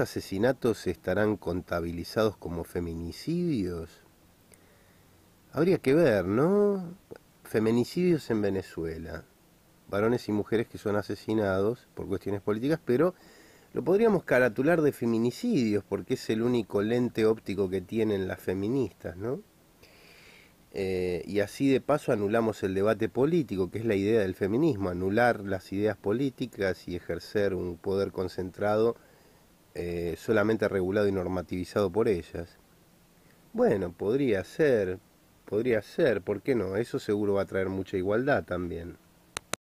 asesinatos estarán contabilizados como feminicidios? Habría que ver, ¿no? Feminicidios en Venezuela. Varones y mujeres que son asesinados por cuestiones políticas, pero lo podríamos caratular de feminicidios porque es el único lente óptico que tienen las feministas, ¿no? Eh, y así de paso anulamos el debate político, que es la idea del feminismo, anular las ideas políticas y ejercer un poder concentrado eh, solamente regulado y normativizado por ellas. Bueno, podría ser, podría ser, ¿por qué no? Eso seguro va a traer mucha igualdad también.